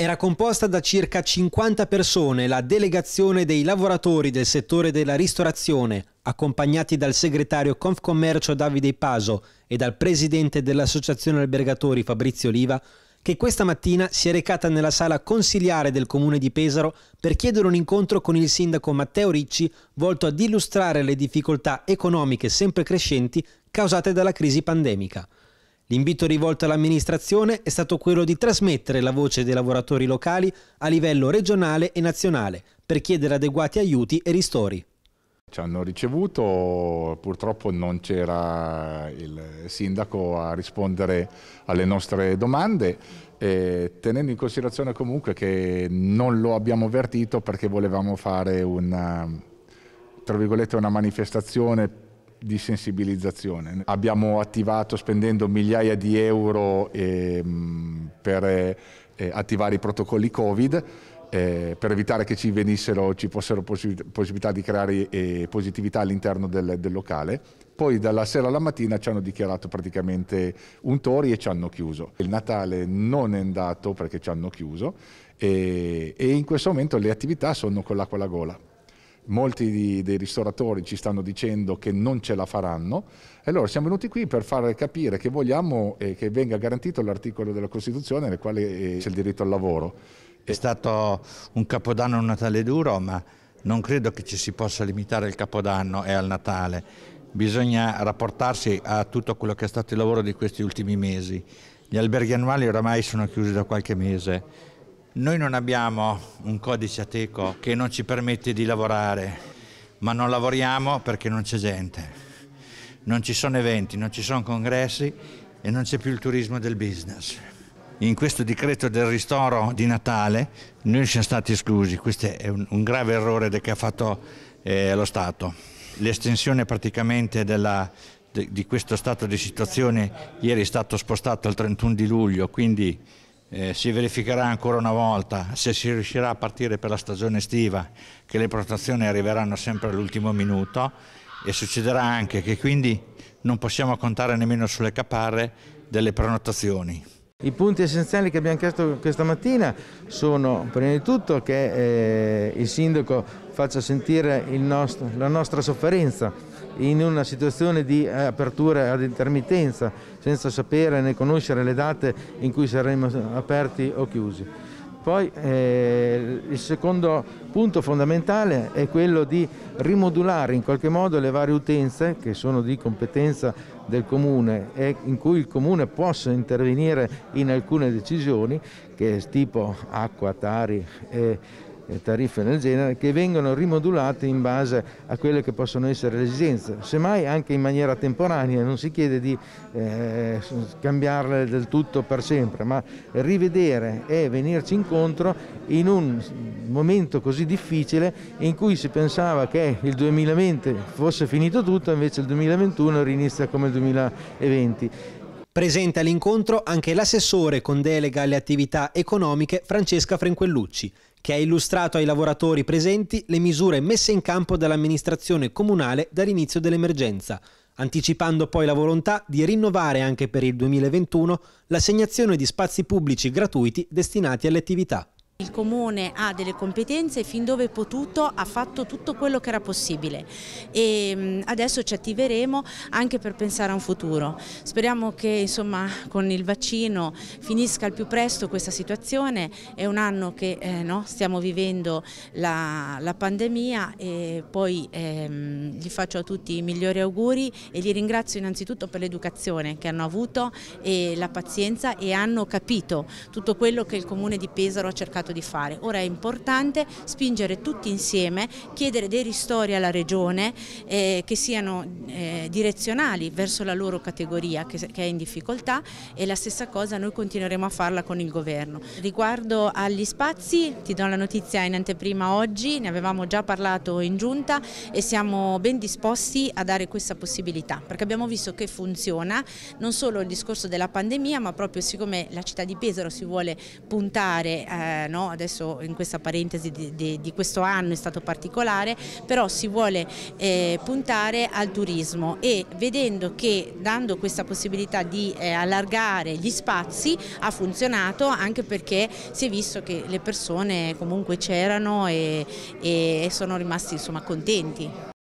Era composta da circa 50 persone la delegazione dei lavoratori del settore della ristorazione, accompagnati dal segretario Confcommercio Davide Paso e dal presidente dell'Associazione Albergatori Fabrizio Oliva, che questa mattina si è recata nella sala consiliare del comune di Pesaro per chiedere un incontro con il sindaco Matteo Ricci volto ad illustrare le difficoltà economiche sempre crescenti causate dalla crisi pandemica. L'invito rivolto all'amministrazione è stato quello di trasmettere la voce dei lavoratori locali a livello regionale e nazionale per chiedere adeguati aiuti e ristori. Ci hanno ricevuto, purtroppo non c'era il sindaco a rispondere alle nostre domande, tenendo in considerazione comunque che non lo abbiamo avvertito perché volevamo fare una, una manifestazione di sensibilizzazione. Abbiamo attivato spendendo migliaia di euro ehm, eh, per eh, attivare i protocolli Covid eh, per evitare che ci, venissero, ci fossero possibilità di creare eh, positività all'interno del, del, locale. Poi dalla sera alla mattina ci hanno dichiarato praticamente un tori e ci hanno chiuso. Il Natale non è andato perché ci hanno chiuso e, eh, e in questo momento le attività sono con l'acqua alla gola molti di, dei ristoratori ci stanno dicendo che non ce la faranno e allora siamo venuti qui per far capire che vogliamo eh, che venga garantito l'articolo della Costituzione nel quale eh, c'è il diritto al lavoro. È stato un capodanno e un Natale duro, ma non credo che ci si possa limitare al Capodanno e al Natale. Bisogna rapportarsi a tutto quello che è stato il lavoro di questi ultimi mesi. Gli alberghi annuali oramai sono chiusi da qualche mese noi non abbiamo un codice ateco che non ci permette di lavorare, ma non lavoriamo perché non c'è gente. Non ci sono eventi, non ci sono congressi e non c'è più il turismo del business. In questo decreto del ristoro di Natale noi siamo stati esclusi, questo è un, grave errore che ha fatto eh, lo Stato. L'estensione praticamente della, de, di questo stato di situazione ieri è stato spostato al 31 di luglio, quindi eh, si verificherà ancora una volta se si riuscirà a partire per la stagione estiva che le prestazioni arriveranno sempre all'ultimo minuto e succederà anche che quindi non possiamo contare nemmeno sulle caparre delle prenotazioni. I punti essenziali che abbiamo chiesto questa mattina sono prima di tutto che eh, il sindaco faccia sentire nostro, la nostra sofferenza in una situazione di eh, apertura ad intermittenza senza sapere né conoscere le date in cui saremo aperti o chiusi. Poi eh, il secondo punto fondamentale è quello di rimodulare in qualche modo le varie utenze che sono di competenza del Comune e in cui il Comune possa intervenire in alcune decisioni che tipo acqua, tari e tariffe del genere, che vengono rimodulate in base a quelle che possono essere le esigenze, semmai anche in maniera temporanea, non si chiede di eh, cambiarle del tutto per sempre, ma rivedere e venirci incontro in un momento così difficile in cui si pensava che il 2020 fosse finito tutto, invece il 2021 rinizia come il 2020. Presente all'incontro anche l'assessore con delega alle attività economiche Francesca Frenquellucci, che ha illustrato ai lavoratori presenti le misure messe in campo dall'amministrazione comunale dall'inizio dell'emergenza, anticipando poi la volontà di rinnovare anche per il 2021 l'assegnazione di spazi pubblici gratuiti destinati alle attività. Il Comune ha delle competenze e fin dove è potuto ha fatto tutto quello che era possibile e mm, adesso ci attiveremo anche per pensare a un futuro. Speriamo che insomma, con il vaccino finisca al più presto questa situazione, è un anno che eh, no, stiamo vivendo la, la, pandemia e poi ehm, gli faccio a tutti i migliori auguri e li ringrazio innanzitutto per l'educazione che hanno avuto e la pazienza e hanno capito tutto quello che il Comune di Pesaro ha cercato cercato di fare. Ora è importante spingere tutti insieme, chiedere dei ristori alla Regione eh, che siano eh, direzionali verso la loro categoria che, che, è in difficoltà e la stessa cosa noi continueremo a farla con il Governo. Riguardo agli spazi, ti do la notizia in anteprima oggi, ne avevamo già parlato in giunta e siamo ben disposti a dare questa possibilità perché abbiamo visto che funziona non solo il discorso della pandemia ma proprio siccome la città di Pesaro si vuole puntare eh, no, no? adesso in questa parentesi di, di, di, questo anno è stato particolare, però si vuole eh, puntare al turismo e vedendo che dando questa possibilità di eh, allargare gli spazi ha funzionato anche perché si è visto che le persone comunque c'erano e, e sono rimasti insomma contenti.